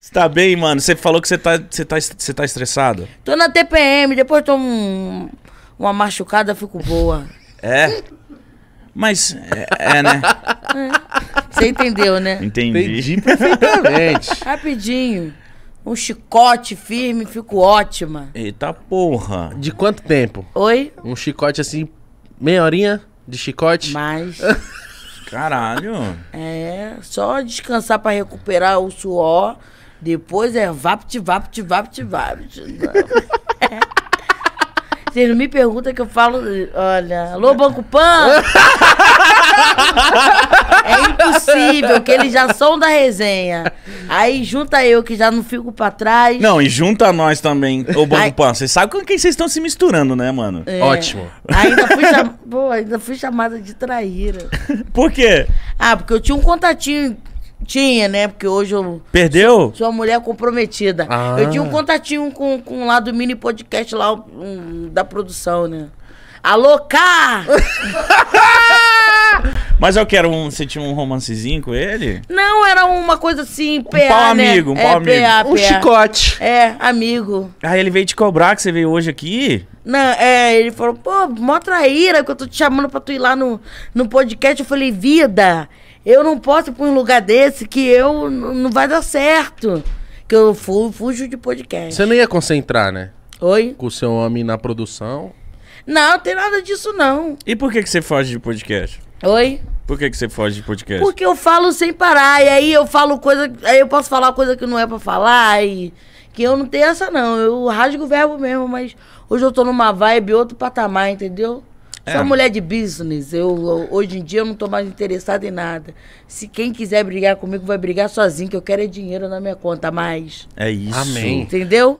Você tá bem, mano? Você falou que você tá, você tá, você tá estressado? Tô na TPM, depois tomo um, uma machucada, fico boa. É? Mas, é, é né? É. Você entendeu, né? Entendi. Entendi perfeitamente. Rapidinho. Um chicote firme, fico ótima. Eita porra. De quanto tempo? Oi? Um chicote assim, meia horinha de chicote? Mais. Caralho. É, só descansar pra recuperar o suor depois é vapt, vapt, vapt, vapt. Vocês não me perguntam que eu falo. Olha, alô, Banco Pan! é impossível, que eles já são da resenha. Aí junta eu, que já não fico pra trás. Não, e junta nós também, ô Banco Aí... Pan. Você sabe com quem vocês estão se misturando, né, mano? É. Ótimo. Ainda fui, cham... Pô, ainda fui chamada de traíra. Por quê? Ah, porque eu tinha um contatinho tinha, né? Porque hoje eu. Perdeu? Sou, sou uma mulher comprometida. Ah. Eu tinha um ah. contatinho com, com lá do mini podcast lá um, da produção, né? Alô, K! Mas eu é quero um. Você tinha um romancezinho com ele? Não, era uma coisa assim, PA. Um pau né? amigo, um é, pau amigo. PA, PA. Um chicote. É, amigo. Ah, ele veio te cobrar que você veio hoje aqui? Não, é, ele falou, pô, mó traíra que eu tô te chamando pra tu ir lá no, no podcast. Eu falei, vida, eu não posso ir pra um lugar desse que eu não vai dar certo. Que eu fu fujo de podcast. Você não ia concentrar, né? Oi? Com o seu homem na produção. Não, tem nada disso, não. E por que, que você foge de podcast? Oi? Por que, que você foge de podcast? Porque eu falo sem parar, e aí eu falo coisa. Aí eu posso falar coisa que não é pra falar e. Que eu não tenho essa, não. Eu rasgo o verbo mesmo, mas hoje eu tô numa vibe, outro patamar, entendeu? É. Sou mulher de business. Eu, eu, hoje em dia eu não tô mais interessada em nada. Se quem quiser brigar comigo, vai brigar sozinho, que eu quero é dinheiro na minha conta, mais. É isso. Amém. Entendeu?